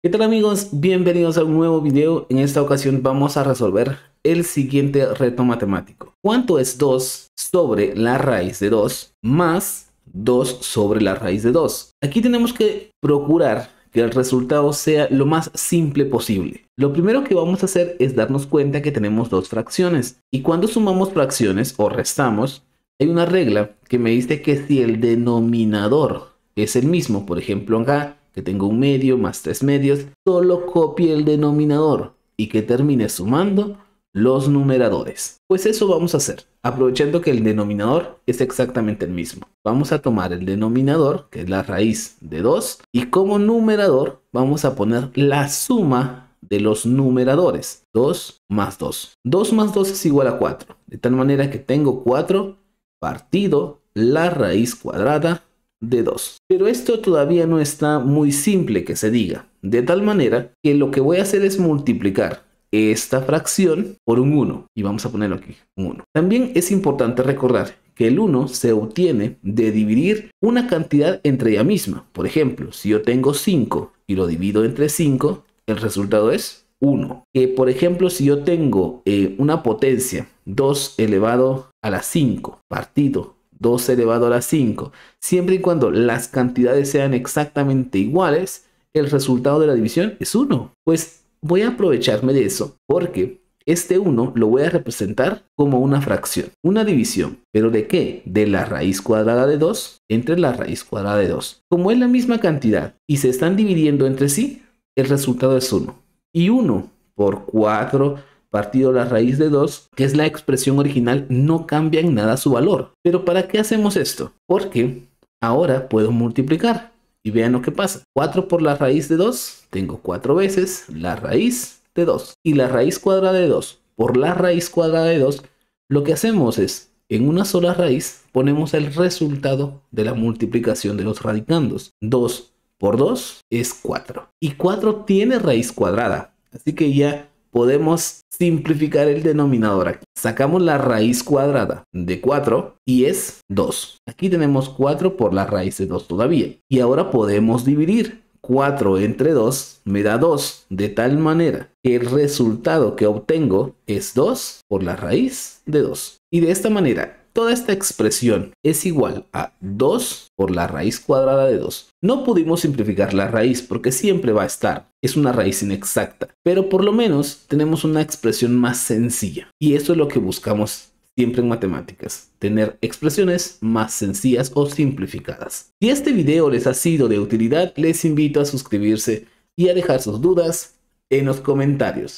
¿Qué tal amigos? Bienvenidos a un nuevo video. En esta ocasión vamos a resolver el siguiente reto matemático. ¿Cuánto es 2 sobre la raíz de 2 más 2 sobre la raíz de 2? Aquí tenemos que procurar que el resultado sea lo más simple posible. Lo primero que vamos a hacer es darnos cuenta que tenemos dos fracciones. Y cuando sumamos fracciones o restamos, hay una regla que me dice que si el denominador es el mismo, por ejemplo acá que tengo un medio más tres medios, solo copie el denominador y que termine sumando los numeradores. Pues eso vamos a hacer, aprovechando que el denominador es exactamente el mismo. Vamos a tomar el denominador, que es la raíz de 2, y como numerador vamos a poner la suma de los numeradores. 2 más 2. 2 más 2 es igual a 4. De tal manera que tengo 4 partido la raíz cuadrada de 2. Pero esto todavía no está muy simple que se diga, de tal manera que lo que voy a hacer es multiplicar esta fracción por un 1 y vamos a ponerlo aquí, un 1. También es importante recordar que el 1 se obtiene de dividir una cantidad entre ella misma. Por ejemplo, si yo tengo 5 y lo divido entre 5, el resultado es 1. Que por ejemplo, si yo tengo eh, una potencia 2 elevado a la 5 partido 2 elevado a la 5. Siempre y cuando las cantidades sean exactamente iguales, el resultado de la división es 1. Pues voy a aprovecharme de eso porque este 1 lo voy a representar como una fracción, una división. ¿Pero de qué? De la raíz cuadrada de 2 entre la raíz cuadrada de 2. Como es la misma cantidad y se están dividiendo entre sí, el resultado es 1. Y 1 por 4 partido la raíz de 2, que es la expresión original, no cambia en nada su valor. Pero ¿para qué hacemos esto? Porque ahora puedo multiplicar. Y vean lo que pasa. 4 por la raíz de 2, tengo 4 veces la raíz de 2. Y la raíz cuadrada de 2 por la raíz cuadrada de 2, lo que hacemos es, en una sola raíz, ponemos el resultado de la multiplicación de los radicandos. 2 por 2 es 4. Y 4 tiene raíz cuadrada. Así que ya podemos simplificar el denominador aquí. Sacamos la raíz cuadrada de 4 y es 2. Aquí tenemos 4 por la raíz de 2 todavía. Y ahora podemos dividir. 4 entre 2 me da 2, de tal manera que el resultado que obtengo es 2 por la raíz de 2. Y de esta manera, Toda esta expresión es igual a 2 por la raíz cuadrada de 2. No pudimos simplificar la raíz porque siempre va a estar. Es una raíz inexacta. Pero por lo menos tenemos una expresión más sencilla. Y eso es lo que buscamos siempre en matemáticas, tener expresiones más sencillas o simplificadas. Si este video les ha sido de utilidad, les invito a suscribirse y a dejar sus dudas en los comentarios.